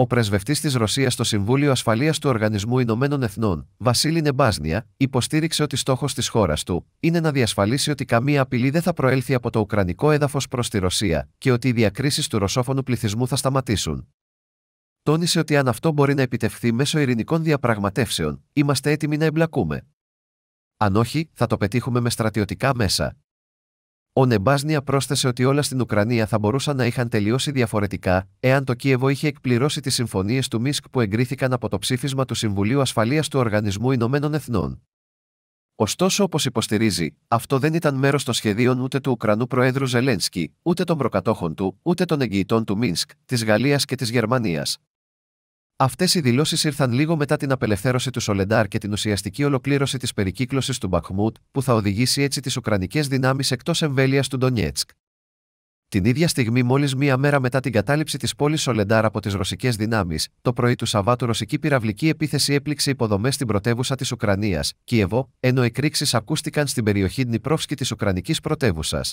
Ο πρεσβευτής της Ρωσίας στο Συμβούλιο Ασφαλείας του Οργανισμού Ηνωμένων Εθνών, Βασίλη Νεμπάσνια, υποστήριξε ότι στόχος της χώρας του είναι να διασφαλίσει ότι καμία απειλή δεν θα προέλθει από το ουκρανικό έδαφος προς τη Ρωσία και ότι οι διακρίσεις του ρωσόφωνου πληθυσμού θα σταματήσουν. Τόνισε ότι αν αυτό μπορεί να επιτευχθεί μέσω ειρηνικών διαπραγματεύσεων, είμαστε έτοιμοι να εμπλακούμε. Αν όχι, θα το πετύχουμε με στρατιωτικά μέσα. Ο Νεμπάσνια πρόσθεσε ότι όλα στην Ουκρανία θα μπορούσαν να είχαν τελειώσει διαφορετικά, εάν το Κίεβο είχε εκπληρώσει τις συμφωνίες του Μίσκ που εγκρίθηκαν από το ψήφισμα του Συμβουλίου Ασφαλείας του Οργανισμού Ηνωμένων Εθνών. Ωστόσο, όπως υποστηρίζει, αυτό δεν ήταν μέρος των σχεδίων ούτε του Ουκρανού Προέδρου Ζελένσκι, ούτε των προκατόχων του, ούτε των εγγυητών του Μίνσκ, της Γαλλίας και της Γερμανίας. Αυτές οι δηλώσεις ήρθαν λίγο μετά την απελευθέρωση του Σολεντάρ και την ουσιαστική ολοκλήρωση της περικύκλωσης του Μπαχμούτ, που θα οδηγήσει έτσι τις Ουκρανικές δυνάμεις εκτός εμβέλειας του Ντονιέτσκ. Την ίδια στιγμή, μόλις μία μέρα μετά την κατάληψη της πόλης Σολεντάρ από τις ρωσικές δυνάμεις, το πρωί του Σαββάτου ρωσική πυραυλική επίθεση έπληξε υποδομές στην πρωτεύουσα της Ουκρανίας, Κίεβο, ενώ εκρήξεις ακούστηκαν στην περιοχή Νιπρόφσκη της Ουκρανικής πρωτεύουσας.